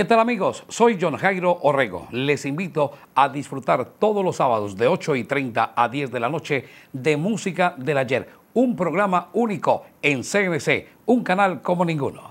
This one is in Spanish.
¿Qué tal amigos? Soy John Jairo Orrego. Les invito a disfrutar todos los sábados de 8 y 30 a 10 de la noche de Música del Ayer, un programa único en CNC, un canal como ninguno.